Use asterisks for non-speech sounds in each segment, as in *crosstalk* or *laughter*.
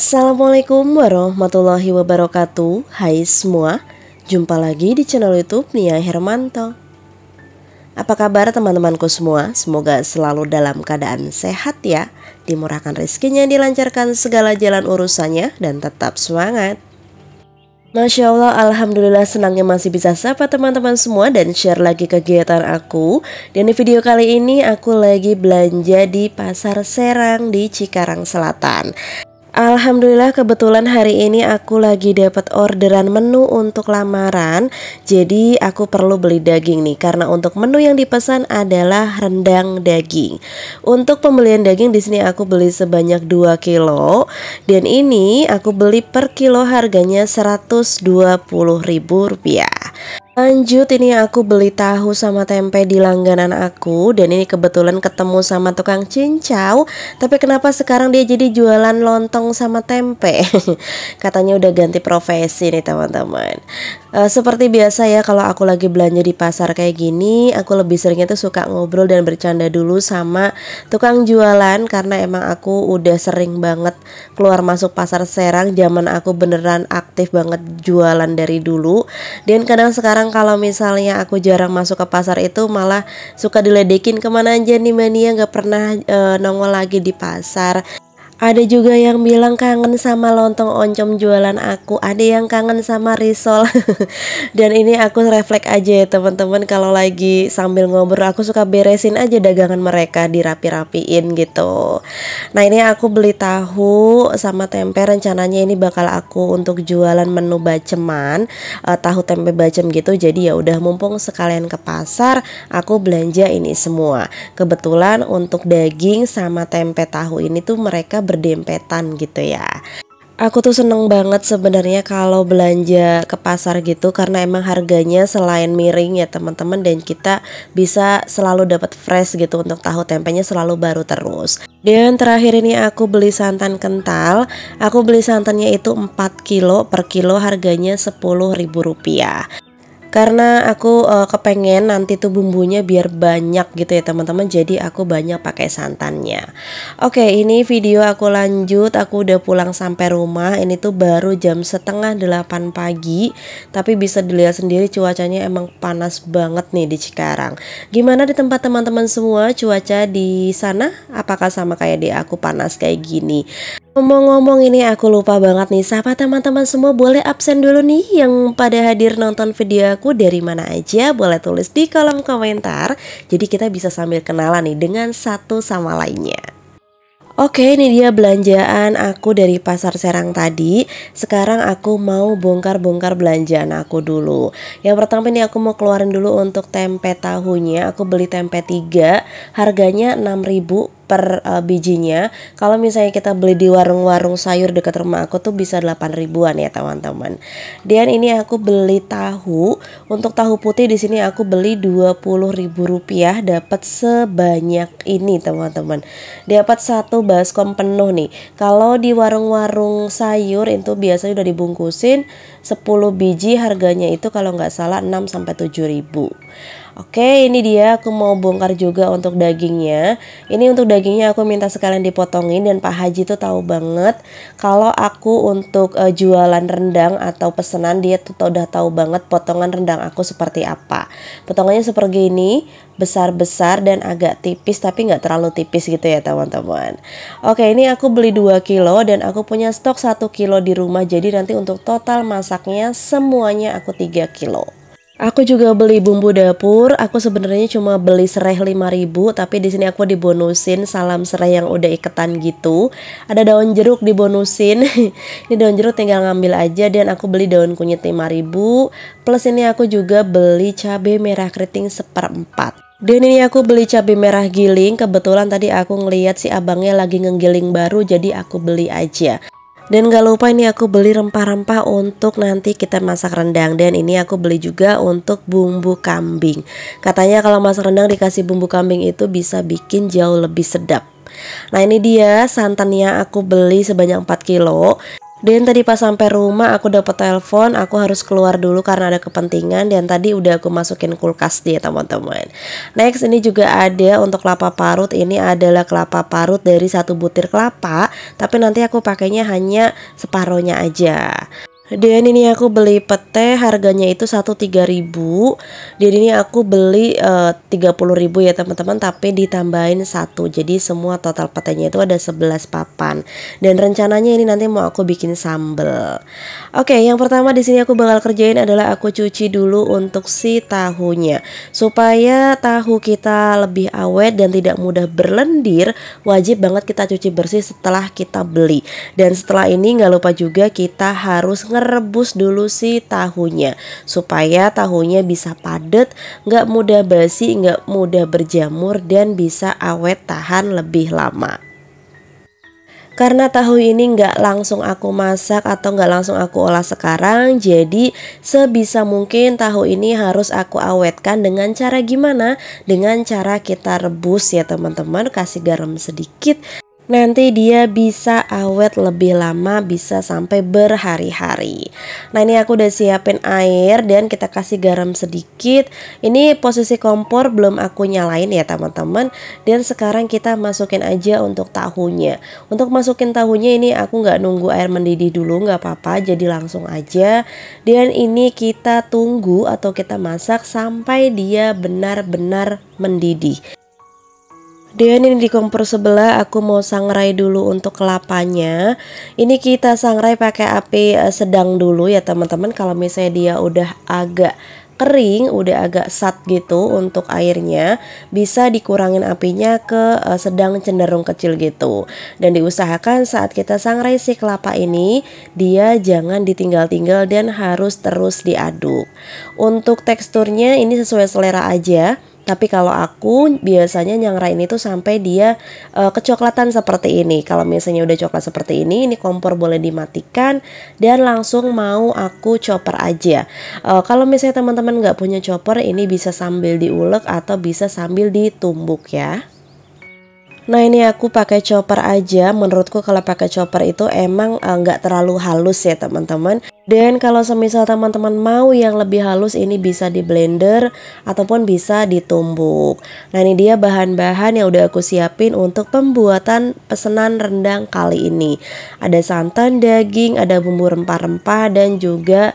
Assalamualaikum warahmatullahi wabarakatuh Hai semua Jumpa lagi di channel youtube Nia Hermanto Apa kabar teman-temanku semua Semoga selalu dalam keadaan sehat ya Dimurahkan rezekinya Dilancarkan segala jalan urusannya Dan tetap semangat Masya Allah, Alhamdulillah senangnya masih bisa sapa teman-teman semua dan share lagi kegiatan aku Dan di video kali ini aku lagi belanja di Pasar Serang di Cikarang Selatan Alhamdulillah kebetulan hari ini aku lagi dapat orderan menu untuk lamaran. Jadi aku perlu beli daging nih karena untuk menu yang dipesan adalah rendang daging. Untuk pembelian daging di sini aku beli sebanyak 2 kilo dan ini aku beli per kilo harganya ribu rupiah. Lanjut ini aku beli tahu sama tempe di langganan aku Dan ini kebetulan ketemu sama tukang cincau Tapi kenapa sekarang dia jadi jualan lontong sama tempe *laughs* Katanya udah ganti profesi nih teman-teman Uh, seperti biasa ya kalau aku lagi belanja di pasar kayak gini aku lebih seringnya tuh suka ngobrol dan bercanda dulu sama tukang jualan karena emang aku udah sering banget keluar masuk pasar Serang zaman aku beneran aktif banget jualan dari dulu dan kadang sekarang kalau misalnya aku jarang masuk ke pasar itu malah suka diledekin kemana aja nih mania gak pernah uh, nongol lagi di pasar ada juga yang bilang kangen sama lontong oncom jualan aku. Ada yang kangen sama risol. *laughs* Dan ini aku reflek aja ya teman-teman kalau lagi sambil ngobrol aku suka beresin aja dagangan mereka dirapi-rapiin gitu. Nah, ini aku beli tahu sama tempe rencananya ini bakal aku untuk jualan menu baceman, uh, tahu tempe bacem gitu. Jadi ya udah mumpung sekalian ke pasar aku belanja ini semua. Kebetulan untuk daging sama tempe tahu ini tuh mereka berdempetan gitu ya aku tuh seneng banget sebenarnya kalau belanja ke pasar gitu karena emang harganya selain miring ya teman-teman dan kita bisa selalu dapat fresh gitu untuk tahu tempenya selalu baru terus. Dan terakhir ini aku beli santan kental. Aku beli santannya itu 4 kilo per kilo harganya Rp10.000 karena aku uh, kepengen nanti tuh bumbunya biar banyak gitu ya teman-teman jadi aku banyak pakai santannya oke ini video aku lanjut aku udah pulang sampai rumah ini tuh baru jam setengah delapan pagi tapi bisa dilihat sendiri cuacanya emang panas banget nih di Cikarang gimana di tempat teman-teman semua cuaca di sana apakah sama kayak di aku panas kayak gini Ngomong-ngomong ini aku lupa banget nih Sapa teman-teman semua boleh absen dulu nih Yang pada hadir nonton video aku dari mana aja Boleh tulis di kolom komentar Jadi kita bisa sambil kenalan nih dengan satu sama lainnya Oke ini dia belanjaan aku dari pasar serang tadi Sekarang aku mau bongkar-bongkar belanjaan aku dulu Yang pertama ini aku mau keluarin dulu untuk tempe tahunya Aku beli tempe 3 Harganya 6000 per uh, bijinya. Kalau misalnya kita beli di warung-warung sayur dekat rumah aku tuh bisa 8 ribuan ya teman-teman. Dan ini aku beli tahu. Untuk tahu putih di sini aku beli 20 ribu rupiah dapat sebanyak ini teman-teman. Dapat satu baskom penuh nih. Kalau di warung-warung sayur itu biasanya udah dibungkusin 10 biji harganya itu kalau nggak salah 6 sampai 7 ribu. Oke ini dia aku mau bongkar juga untuk dagingnya Ini untuk dagingnya aku minta sekalian dipotongin dan Pak Haji tuh tahu banget Kalau aku untuk uh, jualan rendang atau pesenan dia tuh udah tahu banget potongan rendang aku seperti apa Potongannya seperti ini besar-besar dan agak tipis tapi gak terlalu tipis gitu ya teman-teman Oke ini aku beli 2 kilo dan aku punya stok 1 kilo di rumah jadi nanti untuk total masaknya semuanya aku 3 kilo Aku juga beli bumbu dapur. Aku sebenarnya cuma beli serai 5000 tapi di sini aku dibonusin salam serai yang udah iketan gitu. Ada daun jeruk dibonusin. *laughs* ini daun jeruk tinggal ngambil aja dan aku beli daun kunyit 5000 plus ini aku juga beli cabe merah keriting seperempat. Dan ini aku beli cabai merah giling, kebetulan tadi aku ngeliat si abangnya lagi ngegiling baru jadi aku beli aja. Dan gak lupa ini aku beli rempah-rempah untuk nanti kita masak rendang Dan ini aku beli juga untuk bumbu kambing Katanya kalau masak rendang dikasih bumbu kambing itu bisa bikin jauh lebih sedap Nah ini dia santannya aku beli sebanyak 4 kilo dan tadi pas sampai rumah aku dapat telepon, aku harus keluar dulu karena ada kepentingan dan tadi udah aku masukin kulkas dia teman-teman. Next ini juga ada untuk kelapa parut. Ini adalah kelapa parut dari satu butir kelapa, tapi nanti aku pakainya hanya separohnya aja dan ini aku beli pete harganya itu satu tiga ribu dan ini aku beli eh, tiga puluh ribu ya teman-teman tapi ditambahin satu jadi semua total petenya itu ada 11 papan dan rencananya ini nanti mau aku bikin sambel oke yang pertama di sini aku bakal kerjain adalah aku cuci dulu untuk si tahunya supaya tahu kita lebih awet dan tidak mudah berlendir wajib banget kita cuci bersih setelah kita beli dan setelah ini nggak lupa juga kita harus nge ngerebus dulu si tahunya supaya tahunya bisa padat, nggak mudah basi, nggak mudah berjamur dan bisa awet tahan lebih lama karena tahu ini nggak langsung aku masak atau nggak langsung aku olah sekarang jadi sebisa mungkin tahu ini harus aku awetkan dengan cara gimana dengan cara kita rebus ya teman-teman kasih garam sedikit nanti dia bisa awet lebih lama bisa sampai berhari-hari nah ini aku udah siapin air dan kita kasih garam sedikit ini posisi kompor belum aku nyalain ya teman-teman dan sekarang kita masukin aja untuk tahunya untuk masukin tahunya ini aku nggak nunggu air mendidih dulu nggak apa-apa jadi langsung aja dan ini kita tunggu atau kita masak sampai dia benar-benar mendidih dan ini di kompor sebelah aku mau sangrai dulu untuk kelapanya. Ini kita sangrai pakai api eh, sedang dulu ya teman-teman. Kalau misalnya dia udah agak kering, udah agak sat gitu untuk airnya, bisa dikurangin apinya ke eh, sedang cenderung kecil gitu. Dan diusahakan saat kita sangrai si kelapa ini, dia jangan ditinggal-tinggal dan harus terus diaduk. Untuk teksturnya ini sesuai selera aja. Tapi kalau aku biasanya nyangrain ini tuh sampai dia uh, kecoklatan seperti ini. Kalau misalnya udah coklat seperti ini, ini kompor boleh dimatikan dan langsung mau aku chopper aja. Uh, kalau misalnya teman-teman nggak punya chopper, ini bisa sambil diulek atau bisa sambil ditumbuk ya. Nah ini aku pakai chopper aja Menurutku kalau pakai chopper itu emang eh, nggak uh, terlalu halus ya teman-teman Dan kalau semisal teman-teman mau yang lebih halus ini bisa di blender Ataupun bisa ditumbuk Nah ini dia bahan-bahan yang udah aku siapin untuk pembuatan pesenan rendang kali ini Ada santan, daging, ada bumbu rempah-rempah dan juga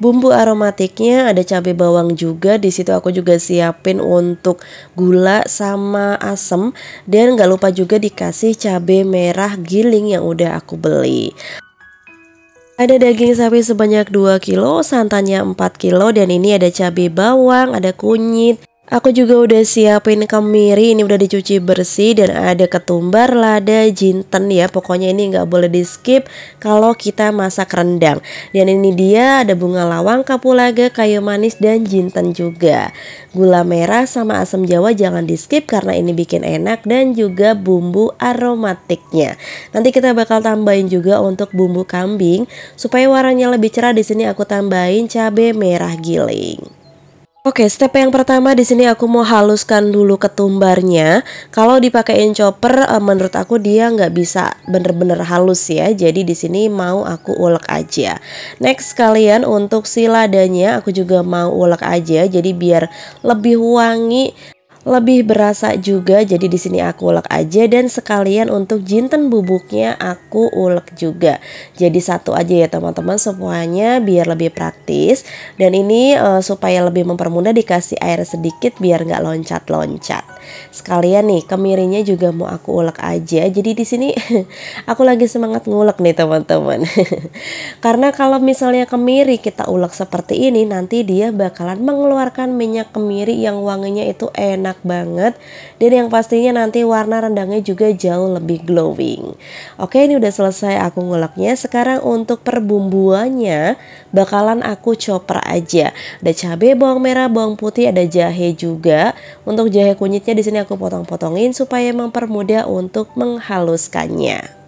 Bumbu aromatiknya ada cabai bawang juga. Di situ aku juga siapin untuk gula sama asem dan nggak lupa juga dikasih cabai merah giling yang udah aku beli. Ada daging sapi sebanyak 2 kilo, santannya 4 kilo dan ini ada cabai bawang, ada kunyit, Aku juga udah siapin kemiri, ini udah dicuci bersih dan ada ketumbar, lada, jinten ya. Pokoknya ini nggak boleh di skip kalau kita masak rendang. Dan ini dia ada bunga lawang, kapulaga, kayu manis dan jinten juga. Gula merah sama asam jawa jangan di skip karena ini bikin enak dan juga bumbu aromatiknya. Nanti kita bakal tambahin juga untuk bumbu kambing supaya warnanya lebih cerah. Di sini aku tambahin cabai merah giling. Oke, step yang pertama di sini aku mau haluskan dulu ketumbarnya. Kalau dipakein chopper, eh, menurut aku dia nggak bisa bener-bener halus ya. Jadi di sini mau aku ulek aja. Next kalian untuk si ladanya aku juga mau ulek aja. Jadi biar lebih wangi lebih berasa juga jadi di sini aku ulek aja dan sekalian untuk jinten bubuknya aku ulek juga jadi satu aja ya teman-teman semuanya biar lebih praktis dan ini e, supaya lebih mempermudah dikasih air sedikit biar nggak loncat-loncat sekalian nih kemirinya juga mau aku ulek aja jadi di sini *laughs* aku lagi semangat ngulek nih teman-teman *laughs* karena kalau misalnya kemiri kita ulek seperti ini nanti dia bakalan mengeluarkan minyak kemiri yang wanginya itu enak enak banget dan yang pastinya nanti warna rendangnya juga jauh lebih glowing oke ini udah selesai aku nguleknya sekarang untuk perbumbuannya bakalan aku chopper aja ada cabe bawang merah bawang putih ada jahe juga untuk jahe kunyitnya di sini aku potong-potongin supaya mempermudah untuk menghaluskannya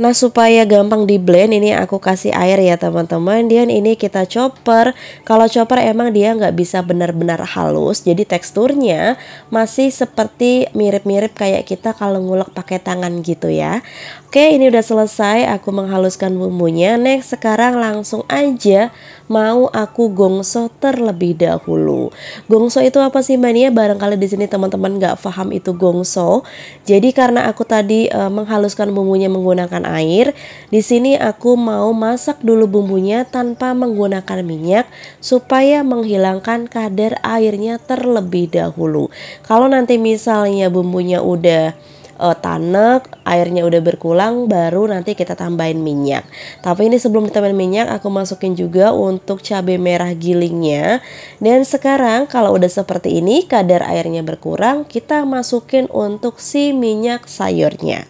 Nah supaya gampang di blend ini aku kasih air ya teman-teman Dan ini kita chopper Kalau chopper emang dia nggak bisa benar-benar halus Jadi teksturnya masih seperti mirip-mirip kayak kita kalau ngulek pakai tangan gitu ya Oke ini udah selesai aku menghaluskan bumbunya Next sekarang langsung aja mau aku gongso terlebih dahulu Gongso itu apa sih mbak Nia? Barangkali di sini teman-teman gak paham itu gongso Jadi karena aku tadi e, menghaluskan bumbunya menggunakan air di sini aku mau masak dulu bumbunya tanpa menggunakan minyak Supaya menghilangkan kadar airnya terlebih dahulu Kalau nanti misalnya bumbunya udah uh, tanek airnya udah berkurang baru nanti kita tambahin minyak tapi ini sebelum ditambahin minyak aku masukin juga untuk cabai merah gilingnya dan sekarang kalau udah seperti ini kadar airnya berkurang kita masukin untuk si minyak sayurnya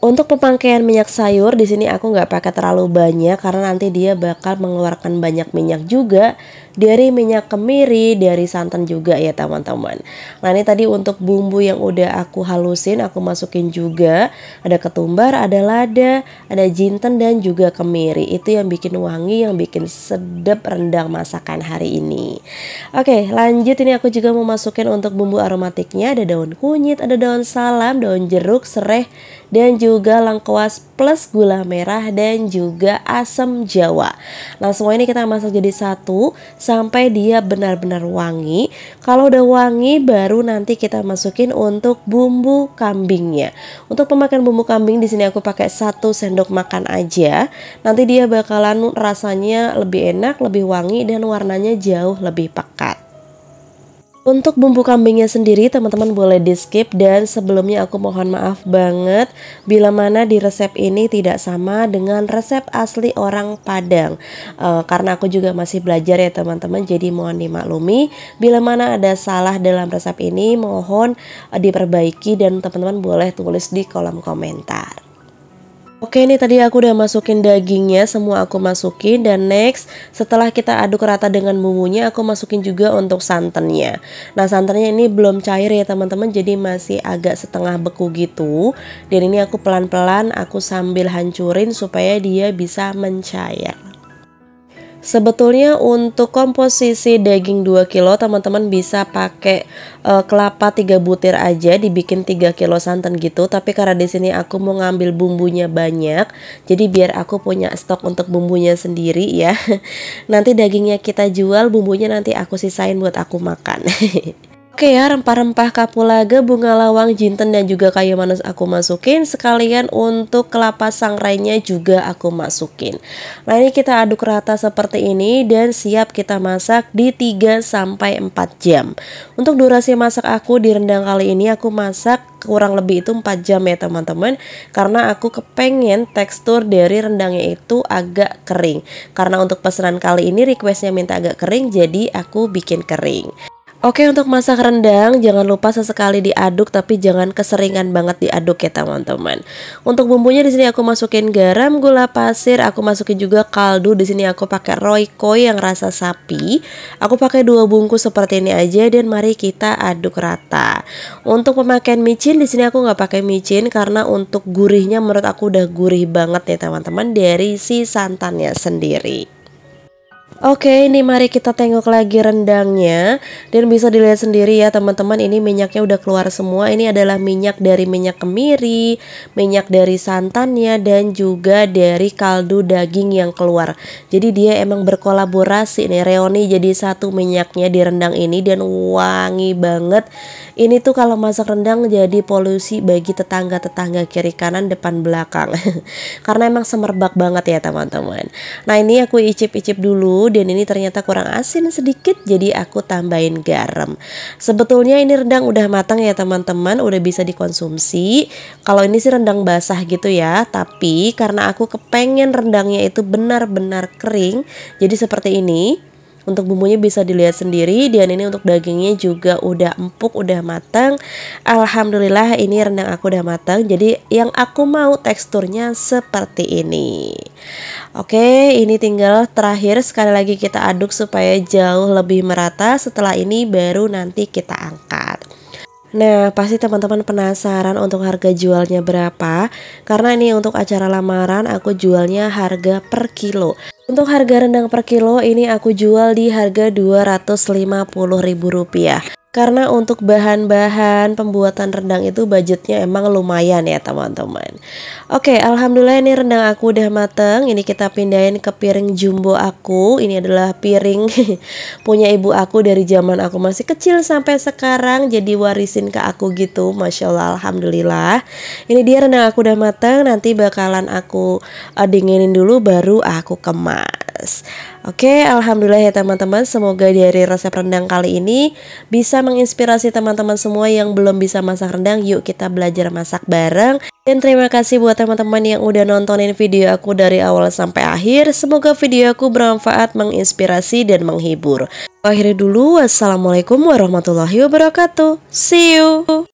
untuk pemakaian minyak sayur di sini aku nggak pakai terlalu banyak karena nanti dia bakal mengeluarkan banyak minyak juga dari minyak kemiri, dari santan juga ya teman-teman. Nah ini tadi untuk bumbu yang udah aku halusin, aku masukin juga. Ada ketumbar, ada lada, ada jinten dan juga kemiri. Itu yang bikin wangi, yang bikin sedap rendang masakan hari ini. Oke lanjut ini aku juga mau masukin untuk bumbu aromatiknya. Ada daun kunyit, ada daun salam, daun jeruk, sereh, dan juga lengkuas plus gula merah dan juga asam jawa. Nah semua ini kita masak jadi satu sampai dia benar-benar wangi. Kalau udah wangi baru nanti kita masukin untuk bumbu kambingnya. Untuk pemakan bumbu kambing di sini aku pakai satu sendok makan aja. Nanti dia bakalan rasanya lebih enak, lebih wangi dan warnanya jauh lebih pekat. Untuk bumbu kambingnya sendiri teman-teman boleh di skip dan sebelumnya aku mohon maaf banget bila mana di resep ini tidak sama dengan resep asli orang Padang e, karena aku juga masih belajar ya teman-teman jadi mohon dimaklumi bila mana ada salah dalam resep ini mohon diperbaiki dan teman-teman boleh tulis di kolom komentar. Oke ini tadi aku udah masukin dagingnya semua aku masukin dan next setelah kita aduk rata dengan bumbunya aku masukin juga untuk santannya Nah santannya ini belum cair ya teman-teman jadi masih agak setengah beku gitu Dan ini aku pelan-pelan aku sambil hancurin supaya dia bisa mencair Sebetulnya untuk komposisi daging 2 kilo teman-teman bisa pakai e, kelapa 3 butir aja dibikin 3 kilo santan gitu tapi karena di sini aku mau ngambil bumbunya banyak jadi biar aku punya stok untuk bumbunya sendiri ya. *laughs* Nanti dagingnya kita jual, bumbunya nanti aku sisain buat aku makan. *laughs* Oke ya, rempah-rempah kapulaga, bunga lawang, jinten dan juga kayu manis aku masukin. Sekalian untuk kelapa sangrainya juga aku masukin. Nah ini kita aduk rata seperti ini dan siap kita masak di 3 sampai 4 jam. Untuk durasi masak aku di rendang kali ini aku masak kurang lebih itu 4 jam ya teman-teman karena aku kepengen tekstur dari rendangnya itu agak kering karena untuk pesanan kali ini requestnya minta agak kering jadi aku bikin kering Oke untuk masak rendang jangan lupa sesekali diaduk tapi jangan keseringan banget diaduk ya teman-teman. Untuk bumbunya di sini aku masukin garam, gula pasir, aku masukin juga kaldu. Di sini aku pakai royco yang rasa sapi. Aku pakai dua bungkus seperti ini aja dan mari kita aduk rata. Untuk pemakaian micin di sini aku nggak pakai micin karena untuk gurihnya menurut aku udah gurih banget ya teman-teman dari si santannya sendiri. Oke, ini mari kita tengok lagi rendangnya dan bisa dilihat sendiri ya teman-teman ini minyaknya udah keluar semua. Ini adalah minyak dari minyak kemiri, minyak dari santannya dan juga dari kaldu daging yang keluar. Jadi dia emang berkolaborasi nih reoni jadi satu minyaknya di rendang ini dan wangi banget. Ini tuh kalau masak rendang jadi polusi bagi tetangga-tetangga kiri kanan depan belakang. *laughs* Karena emang semerbak banget ya teman-teman. Nah, ini aku icip-icip dulu dan ini ternyata kurang asin sedikit jadi aku tambahin garam sebetulnya ini rendang udah matang ya teman-teman udah bisa dikonsumsi kalau ini sih rendang basah gitu ya tapi karena aku kepengen rendangnya itu benar-benar kering jadi seperti ini untuk bumbunya bisa dilihat sendiri dan ini untuk dagingnya juga udah empuk, udah matang. Alhamdulillah ini rendang aku udah matang. Jadi yang aku mau teksturnya seperti ini. Oke, ini tinggal terakhir sekali lagi kita aduk supaya jauh lebih merata. Setelah ini baru nanti kita angkat. Nah, pasti teman-teman penasaran untuk harga jualnya berapa? Karena ini untuk acara lamaran aku jualnya harga per kilo. Untuk harga rendang per kilo ini aku jual di harga Rp250.000. Karena untuk bahan-bahan pembuatan rendang itu budgetnya emang lumayan ya teman-teman Oke alhamdulillah ini rendang aku udah mateng Ini kita pindahin ke piring jumbo aku Ini adalah piring *laughs* punya ibu aku dari zaman aku masih kecil sampai sekarang Jadi warisin ke aku gitu Masya Allah Alhamdulillah Ini dia rendang aku udah mateng Nanti bakalan aku eh, dinginin dulu baru aku kemas Oke, alhamdulillah ya teman-teman, semoga dari resep rendang kali ini bisa menginspirasi teman-teman semua yang belum bisa masak rendang. Yuk kita belajar masak bareng. Dan terima kasih buat teman-teman yang udah nontonin video aku dari awal sampai akhir. Semoga video aku bermanfaat, menginspirasi dan menghibur. Akhirnya dulu, wassalamualaikum warahmatullahi wabarakatuh. See you.